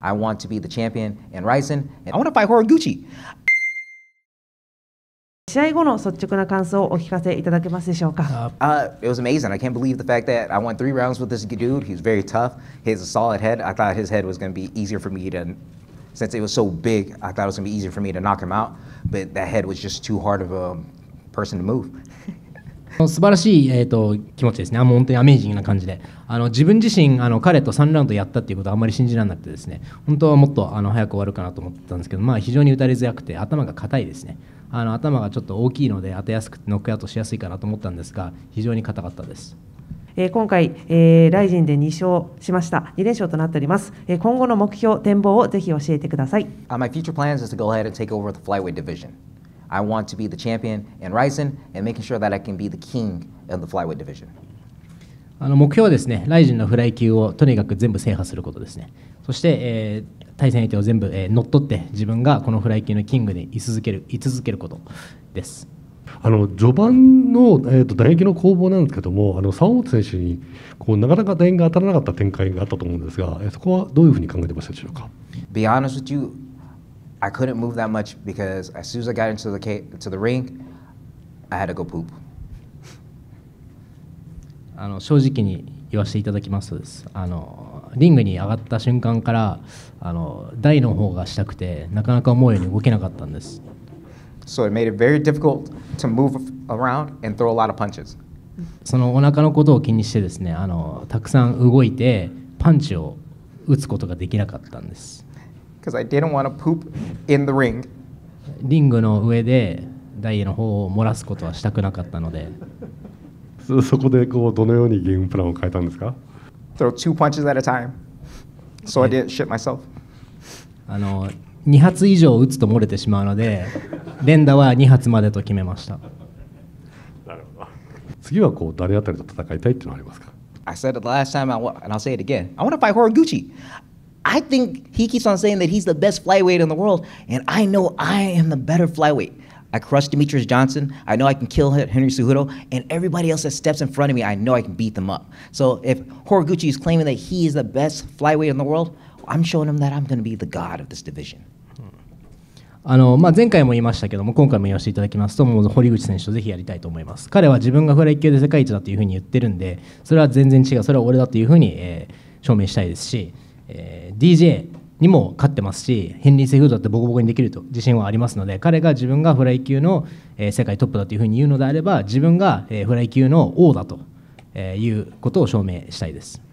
I want to be the champion in Ryzen, and I want to fight Horiguchi. 試合後の率直な感想をお聞かせいただけますでしょうか。Uh, uh, it was amazing. I can't believe the fact that I won three rounds with this dude. He's very tough. He has a solid head. I thought his head was going to be easier for me to, since it was so big, I thought it was going to be easier for me to knock him out. But that head was just too hard of a um, person to move. 素晴らしい、えーと、気持ちですね、あもう本当にアメージングな感じで、あの自分自身あの、彼と3ラウンドやったっていうことはあんまり信じられなくて、ですね本当はもっとあの早く終わるかなと思ってたんですけど、まあ、非常に打たれづらくて、頭が硬いですね、あの頭がちょっと大きいので、当てやすくて、ノックアウトしやすいかなと思ったんですが、非常に硬かったです。今回、えー、ライジンで2勝しました。2連勝となっております。今後の目標、展望をぜひ教えてください。Uh, my future plans is to go ahead and take over the flyweight division. I want to be the champion in Ryzen and making sure that I can be the king in the flyweight division. あの目標はですね、ライジンのフライ級をとにかく全部制覇することですね。そして、えー、対戦相手を全部、えー、乗っ取って自分がこのフライ級のキングで居続ける居続けることです。あの序盤の、えーと、打撃の攻防なんですけども、あの沢本選手にこうなかなか打撃が当たらなかった展開があったと思うんですが、えー、そこはどういうふうに考えてましたでしょうか。Be honest with you. I couldn't move that much because as soon as I got into the, to the ring, I had to go poop. あの正直に言わせていただきますとですあのリングに上がった瞬間からあの台の方がしたくてなかなか思うように動けなかったんです。So it made it very difficult to move around and throw a lot of punches. そのお腹のことを気にしてですねあのたくさん動いてパンチを打つことができなかったんです。because I didn't want to poop in the ring. リングの上でダイエの方を漏らすことはしたくなかったので。そそこでこうどのようにゲームプランを変えたんですか Throw two punches at a time. So I didn't shit myself. あの2発以上打つと漏れてしまうので、連打は2発までと決めました。なるほど。次はこう誰あたりと戦いたいっていうのはありますか I said it last time, I want, and I'll say it again. I want to fight Horiguchi. I think he keeps on saying that he's the best flyweight in the world, and I know I am the better flyweight. I crushed Demetrius Johnson. I know I can kill Henry Cejudo, and everybody else that steps in front of me, I know I can beat them up. So if Horiguchi is claiming that he is the best flyweight in the world, I'm showing him that I'm going to be the god of this division. Hmm. あのまあ、前回も言いましたけども今回も言わせていただきますともう堀口選手とぜひやりたいと思います彼は自分がフライ級で世界一だというふうに言ってるんでそれは全然違うそれは俺だというふうに、えー、証明したいですし、えー DJ にも勝ってますしヘリー・セフードだってボコボコにできると自信はありますので彼が自分がフライ級の、え世界トップだというふうに言うのであれば自分が、えフライ級の王だということを証明したいです。